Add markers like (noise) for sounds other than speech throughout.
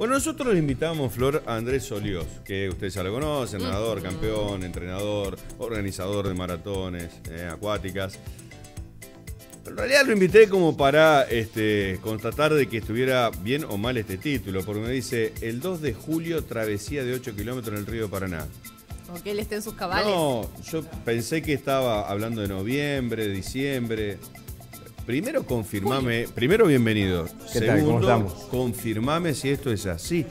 Bueno, nosotros le invitamos, Flor, Andrés Solios, que ustedes ya lo conocen, nadador, campeón, entrenador, organizador de maratones eh, acuáticas. en realidad lo invité como para este, constatar de que estuviera bien o mal este título, porque me dice, el 2 de julio, travesía de 8 kilómetros en el río Paraná. ¿O que él esté en sus caballos? No, yo pensé que estaba hablando de noviembre, diciembre. Primero confirmame, primero bienvenido. ¿Qué ¿cómo confirmame si esto es así.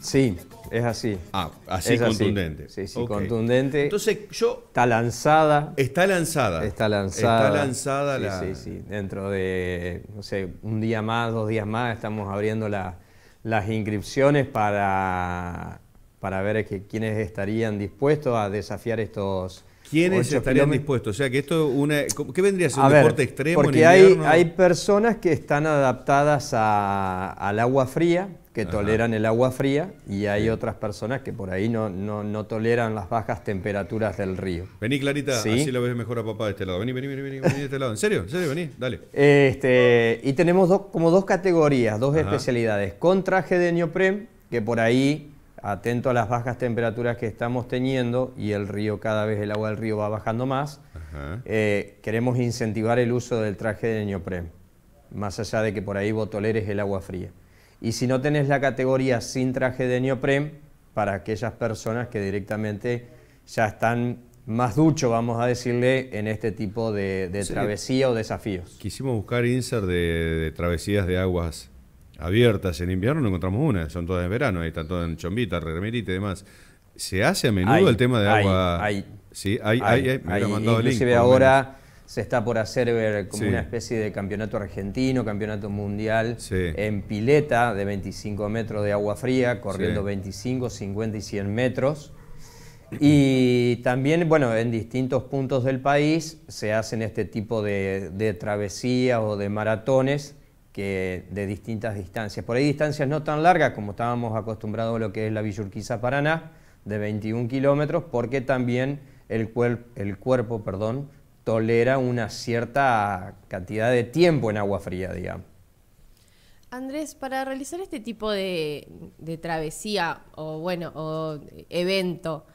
Sí, es así. Ah, así es contundente. Sí, sí, contundente. Entonces yo... Está lanzada. Está lanzada. Está lanzada. Está lanzada la... Sí, sí, dentro de, no sé, un día más, dos días más, estamos abriendo las inscripciones para, para ver quiénes estarían dispuestos a desafiar estos ¿Quiénes estarían dispuestos? O sea, que esto una, ¿qué vendría a ser un deporte extremo? Porque hay, hay personas que están adaptadas al agua fría, que toleran el agua fría, y hay otras personas que por ahí no, no, toleran las bajas temperaturas del río. Vení, Clarita, así lo ves mejor a papá de este lado. Vení, vení, vení, vení, vení de este lado. ¿En serio? ¿En serio? Vení, dale. Este, y tenemos dos, como dos categorías, dos especialidades. Con traje de neoprem, que por ahí atento a las bajas temperaturas que estamos teniendo y el río cada vez el agua del río va bajando más, eh, queremos incentivar el uso del traje de neoprem, más allá de que por ahí vos toleres el agua fría. Y si no tenés la categoría sin traje de neopren, para aquellas personas que directamente ya están más ducho, vamos a decirle, en este tipo de, travesía o desafíos. Quisimos buscar insert de travesías de aguas abiertas en invierno no encontramos una, son todas en verano, ahí están todas en chombita, remerita y demás. ¿Se hace a menudo el tema de agua? sí, hay, hay, Inclusive ahora se está por hacer ver eh, como una especie de campeonato argentino, campeonato mundial, en pileta de 25 metros de agua fría, corriendo 25, 50 y 100 metros. Y también, bueno, en distintos puntos del país se hacen este tipo de travesías o de maratones de distintas distancias. Por ahí distancias no tan largas como estábamos acostumbrados a lo que es la Villurquiza Paraná, de 21 kilómetros, porque también el, el cuerpo perdón, tolera una cierta cantidad de tiempo en agua fría, digamos. Andrés, para realizar este tipo de, travesía o bueno, evento,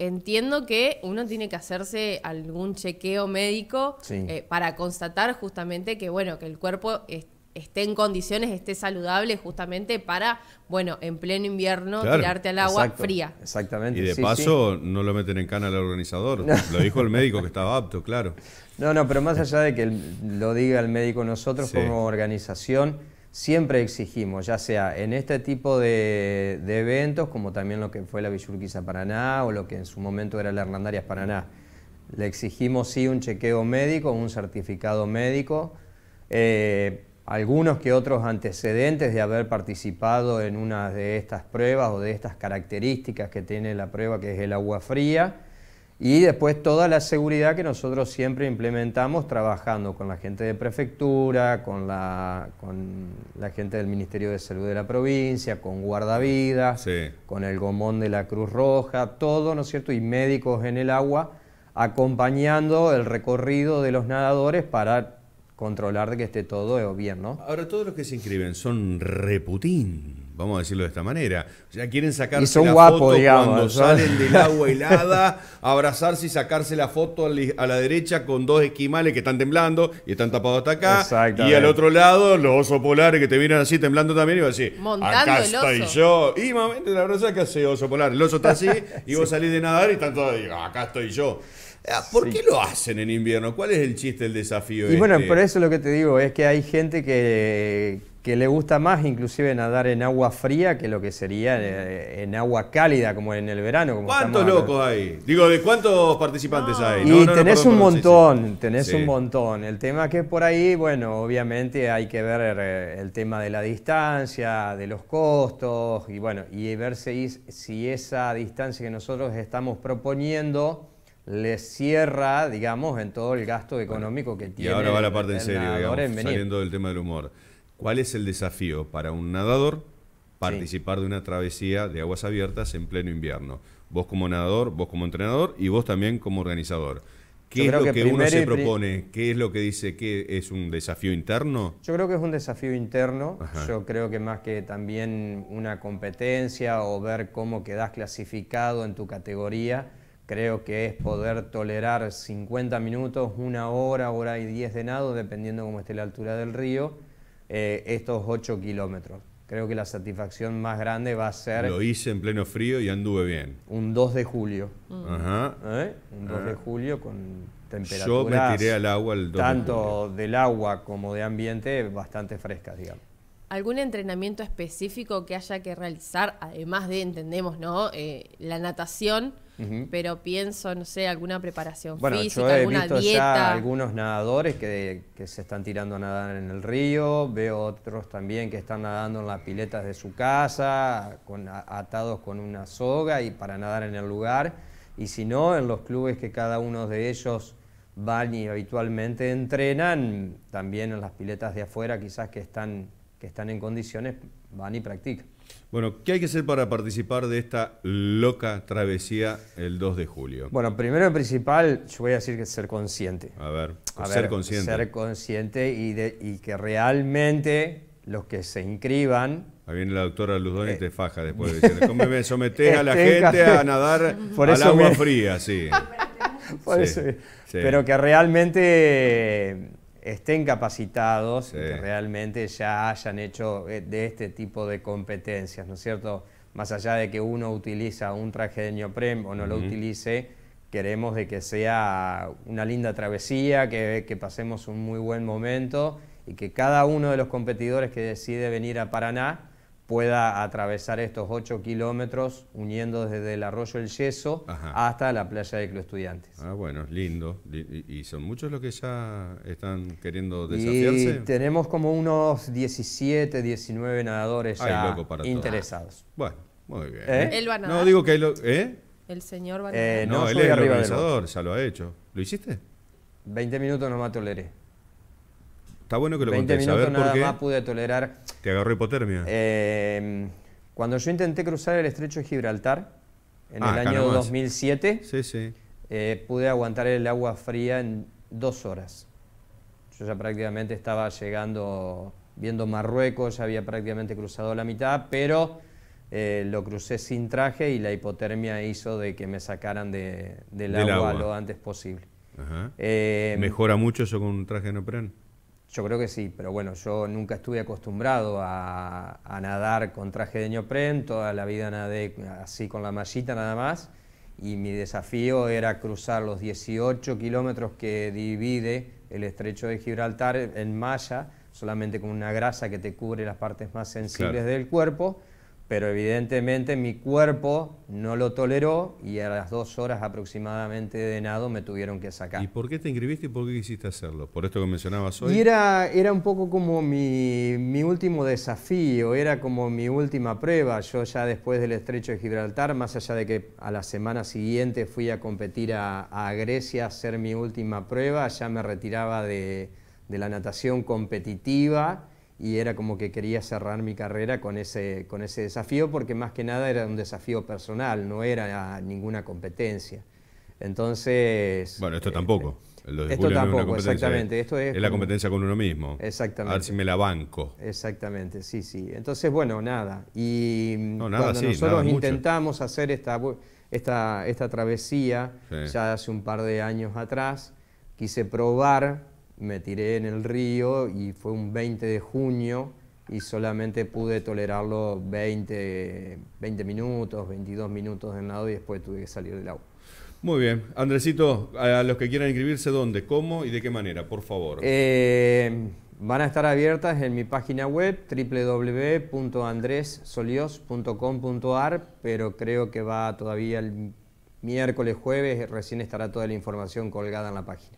Entiendo que uno tiene que hacerse algún chequeo médico eh, para constatar justamente que bueno que el cuerpo es, esté en condiciones, esté saludable justamente para, bueno, en pleno invierno tirarte al agua fría. Exactamente. Y de paso no lo meten en cana al organizador. Lo dijo el médico que estaba apto, claro. No, no, pero más allá de que lo diga el médico, nosotros como organización siempre exigimos, ya sea en este tipo de, eventos, como también lo que fue la Villurquiza Paraná o lo que en su momento era la Hernandarias Paraná. Le exigimos sí un chequeo médico, un certificado médico. Eh, algunos que otros antecedentes de haber participado en una de estas pruebas o de estas características que tiene la prueba, que es el agua fría, y después toda la seguridad que nosotros siempre implementamos trabajando con la gente de prefectura, con la, con la gente del Ministerio de Salud de la provincia, con guardavidas, con el gomón de la Cruz Roja, todo, ¿no es cierto?, y médicos en el agua acompañando el recorrido de los nadadores para controlar de que esté todo bien, ¿no? Ahora, todos los que se inscriben son reputín, vamos a decirlo de esta manera. O sea, quieren sacarse la foto cuando salen del agua (laughs) helada, abrazarse y sacarse la foto a la derecha con dos esquimales que están temblando y están tapados hasta acá. Y al otro lado, los osos polares que te vienen así temblando también y vas a decir, Montando acá estoy yo. Y mamá, la verdad es que hace oso polar. El oso está así y vos salís de nadar y están todos, acá estoy yo. Ah, ¿Por qué lo hacen en invierno? ¿Cuál es el chiste, el desafío? Y bueno, este? por eso lo que te digo es que hay gente que, le gusta más inclusive nadar en agua fría que lo que sería eh, en, agua cálida, como en el verano. ¿Cuántos locos hay? Digo, ¿de cuántos participantes hay? y tenés un montón, tenés un montón. El tema que es por ahí, bueno, obviamente hay que ver eh, el tema de la distancia, de los costos, y bueno, y ver si esa distancia que nosotros estamos proponiendo le cierra, digamos, en todo el gasto económico que tiene. Y ahora va la parte en serio, digamos, saliendo del tema del humor. ¿Cuál es el desafío para un nadador participar de una travesía de aguas abiertas en pleno invierno? Vos como nadador, vos como entrenador y vos también como organizador. ¿Qué es lo que, uno se propone? ¿Qué es lo que dice que es un desafío interno? Yo creo que es un desafío interno. Yo creo que más que también una competencia o ver cómo quedás clasificado en tu categoría, Creo que es poder tolerar 50 minutos, una hora, hora y 10 de nado, dependiendo cómo esté la altura del río, eh, estos 8 kilómetros. Creo que la satisfacción más grande va a ser... Lo hice en pleno frío y anduve bien. Un 2 de julio. Mm. Ajá. ¿Eh? Un 2 de ah. julio con temperaturas... Yo me tiré al agua el 2 Tanto de del agua como de ambiente bastante frescas, digamos. ¿Algún entrenamiento específico que haya que realizar, además de, entendemos, ¿no? Eh, la natación pero pienso, no sé, alguna preparación bueno, física, yo he visto dieta. Ya algunos nadadores que, que, se están tirando a nadar en el río, veo otros también que están nadando en las piletas de su casa, con, atados con una soga y para nadar en el lugar, y si no, en los clubes que cada uno de ellos van y habitualmente entrenan, también en las piletas de afuera quizás que están, que están en condiciones, van y practican. Bueno, ¿qué hay que hacer para participar de esta loca travesía el 2 de julio? Bueno, primero y principal, yo voy a decir que ser consciente. A ver, ser consciente. Ser consciente y, que realmente los que se inscriban Ahí viene la doctora Luzón y eh, te faja después de decir, ¿cómo me sometés a la (laughs) este gente a nadar (laughs) Por al agua fría? (laughs) sí. Pero que realmente estén capacitados que realmente ya hayan hecho eh, de este tipo de competencias, ¿no es cierto? Más allá de que uno utiliza un traje de neoprem o no lo utilice, queremos de que sea una linda travesía, que, que pasemos un muy buen momento y que cada uno de los competidores que decide venir a Paraná pueda atravesar estos 8 kilómetros uniendo desde el arroyo El Yeso hasta la playa de los Estudiantes. Ah, bueno, lindo. ¿Y, son muchos los que ya están queriendo desafiarse? Y tenemos como unos 17, 19 nadadores ya interesados. Bueno, muy bien. Él ¿Eh? No, digo que... Lo, ¿eh? El señor va eh, a nadar. no, no, él es el organizador, ya lo ha hecho. ¿Lo hiciste? 20 minutos no más toleré está bueno que lo 20 minutos nada más pude tolerar. ¿Te agarró hipotermia? Eh, cuando yo intenté cruzar el estrecho de Gibraltar en ah, el año 2007, eh, pude aguantar el agua fría en dos horas. Yo ya prácticamente estaba llegando, viendo Marruecos, ya había prácticamente cruzado la mitad, pero eh, lo crucé sin traje y la hipotermia hizo de que me sacaran del, agua, lo antes posible. ¿Mejora mucho eso con un traje neopreno. Yo creo que sí, pero bueno, yo nunca estuve acostumbrado a, nadar con traje de Ñopren, toda la vida nadé así con la mallita nada más, y mi desafío era cruzar los 18 kilómetros que divide el estrecho de Gibraltar en malla, solamente con una grasa que te cubre las partes más sensibles del cuerpo, pero evidentemente mi cuerpo no lo toleró y a las dos horas aproximadamente de nado me tuvieron que sacar. ¿Y por qué te inscribiste y por qué quisiste hacerlo? ¿Por esto que mencionabas hoy? Y era, un poco como mi, último desafío, era como mi última prueba. Yo ya después del estrecho de Gibraltar, más allá de que a la semana siguiente fui a competir a, Grecia a hacer mi última prueba, ya me retiraba de, de la natación competitiva y era como que quería cerrar mi carrera con ese, con ese desafío porque más que nada era un desafío personal, no era ninguna competencia. Entonces... Bueno, esto tampoco. Eh, esto tampoco, exactamente. Esto es, es la competencia con uno mismo. Exactamente. A ver si me la banco. Exactamente, sí, sí. Entonces, bueno, nada. Y no, nada, sí, nosotros intentamos hacer esta, esta, esta travesía, ya hace un par de años atrás, quise probar me tiré en el río y fue un 20 de junio y solamente pude tolerarlo 20, 20 minutos, 22 minutos de nado y después tuve que salir del agua. Muy bien. Andresito, a los que quieran inscribirse, ¿dónde, cómo y de qué manera, por favor? Eh, van a estar abiertas en mi página web www.andressolios.com.ar, pero creo que va todavía el miércoles, jueves, recién estará toda la información colgada en la página.